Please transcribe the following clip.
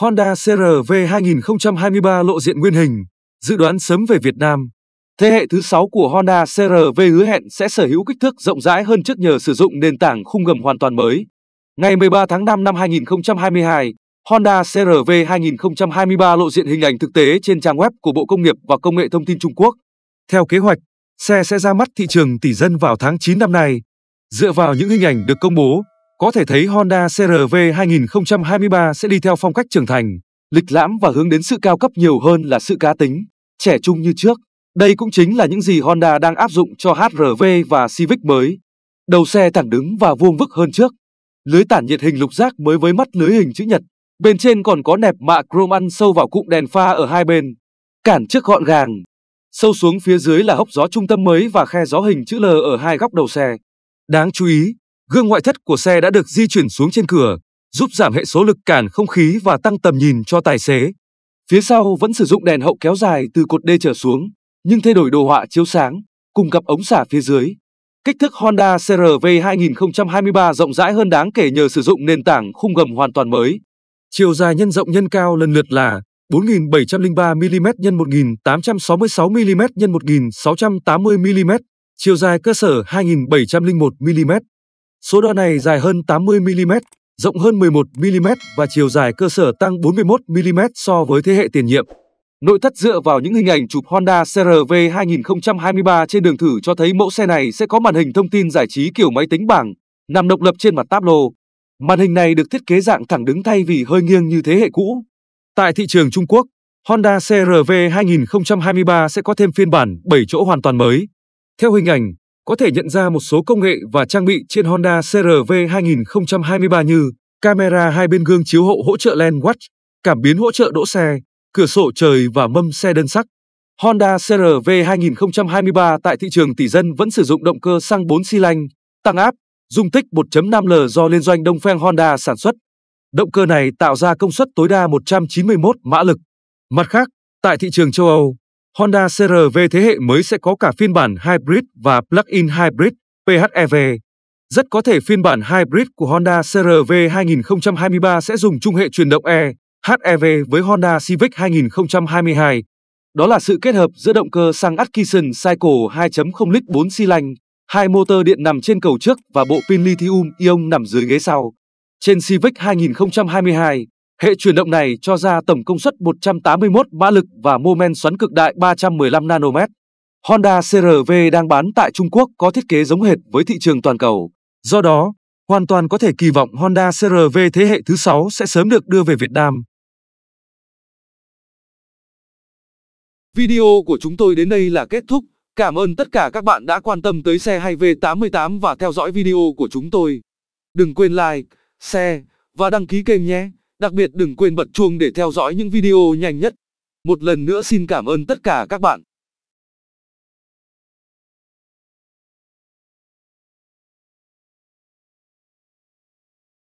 Honda CRV 2023 lộ diện nguyên hình, dự đoán sớm về Việt Nam. Thế hệ thứ 6 của Honda CRV hứa hẹn sẽ sở hữu kích thước rộng rãi hơn trước nhờ sử dụng nền tảng khung gầm hoàn toàn mới. Ngày 13 tháng 5 năm 2022, Honda CRV 2023 lộ diện hình ảnh thực tế trên trang web của Bộ Công nghiệp và Công nghệ Thông tin Trung Quốc. Theo kế hoạch, xe sẽ ra mắt thị trường tỷ dân vào tháng 9 năm nay. Dựa vào những hình ảnh được công bố, có thể thấy Honda CRV 2023 sẽ đi theo phong cách trưởng thành, lịch lãm và hướng đến sự cao cấp nhiều hơn là sự cá tính, trẻ trung như trước. Đây cũng chính là những gì Honda đang áp dụng cho HRV và Civic mới. Đầu xe thẳng đứng và vuông vức hơn trước. Lưới tản nhiệt hình lục giác mới với mắt lưới hình chữ nhật. Bên trên còn có nẹp mạ chrome ăn sâu vào cụm đèn pha ở hai bên. Cản trước gọn gàng. Sâu xuống phía dưới là hốc gió trung tâm mới và khe gió hình chữ L ở hai góc đầu xe. Đáng chú ý, Gương ngoại thất của xe đã được di chuyển xuống trên cửa, giúp giảm hệ số lực cản không khí và tăng tầm nhìn cho tài xế. Phía sau vẫn sử dụng đèn hậu kéo dài từ cột D trở xuống, nhưng thay đổi đồ họa chiếu sáng, cùng cặp ống xả phía dưới. Kích thước Honda CR-V 2023 rộng rãi hơn đáng kể nhờ sử dụng nền tảng khung gầm hoàn toàn mới. Chiều dài nhân rộng nhân cao lần lượt là 4703 mm x 1866 mm x 1680 mm, chiều dài cơ sở 2701 mm. Số đo này dài hơn 80mm, rộng hơn 11mm và chiều dài cơ sở tăng 41mm so với thế hệ tiền nhiệm. Nội thất dựa vào những hình ảnh chụp Honda CR-V 2023 trên đường thử cho thấy mẫu xe này sẽ có màn hình thông tin giải trí kiểu máy tính bảng, nằm độc lập trên mặt tablo. Màn hình này được thiết kế dạng thẳng đứng thay vì hơi nghiêng như thế hệ cũ. Tại thị trường Trung Quốc, Honda CR-V 2023 sẽ có thêm phiên bản 7 chỗ hoàn toàn mới. Theo hình ảnh, có thể nhận ra một số công nghệ và trang bị trên Honda CRV 2023 như camera hai bên gương chiếu hậu hỗ trợ len watch, cảm biến hỗ trợ đỗ xe, cửa sổ trời và mâm xe đơn sắc. Honda CRV 2023 tại thị trường tỷ dân vẫn sử dụng động cơ xăng 4 xi lanh, tăng áp, dung tích 1.5L do liên doanh Đông Phen Honda sản xuất. Động cơ này tạo ra công suất tối đa 191 mã lực. Mặt khác, tại thị trường châu Âu, Honda CR-V thế hệ mới sẽ có cả phiên bản Hybrid và Plug-in Hybrid PHEV. Rất có thể phiên bản Hybrid của Honda CR-V 2023 sẽ dùng chung hệ truyền động E, HEV với Honda Civic 2022. Đó là sự kết hợp giữa động cơ xăng Atkinson Cycle 2.0 lít 4 xi lanh, hai motor điện nằm trên cầu trước và bộ pin lithium ion nằm dưới ghế sau. Trên Civic 2022, Hệ chuyển động này cho ra tổng công suất 181 mã lực và mô men xoắn cực đại 315 nanomet. Honda CRV đang bán tại Trung Quốc có thiết kế giống hệt với thị trường toàn cầu. Do đó, hoàn toàn có thể kỳ vọng Honda CRV thế hệ thứ 6 sẽ sớm được đưa về Việt Nam. Video của chúng tôi đến đây là kết thúc. Cảm ơn tất cả các bạn đã quan tâm tới xe hay V88 và theo dõi video của chúng tôi. Đừng quên like, share và đăng ký kênh nhé. Đặc biệt đừng quên bật chuông để theo dõi những video nhanh nhất. Một lần nữa xin cảm ơn tất cả các bạn.